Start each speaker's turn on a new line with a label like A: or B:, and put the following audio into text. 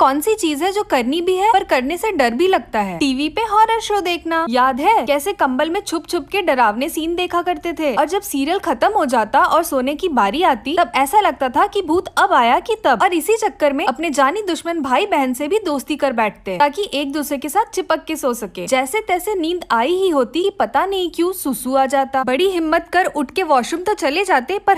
A: कौन सी चीज है जो करनी भी है पर करने से डर भी लगता है टीवी पे हॉरर शो देखना याद है कैसे कंबल में छुप छुप के डरावने सीन देखा करते थे और जब सीरियल खत्म हो जाता और सोने की बारी आती तब ऐसा लगता था कि भूत अब आया कि तब और इसी चक्कर में अपने जानी दुश्मन भाई बहन से भी दोस्ती कर बैठते ताकि एक दूसरे के साथ चिपक के सो सके जैसे तैसे नींद आई ही होती पता नहीं क्यूँ सुसू आ जाता बड़ी हिम्मत कर उठ के वॉशरूम तो चले जाते पर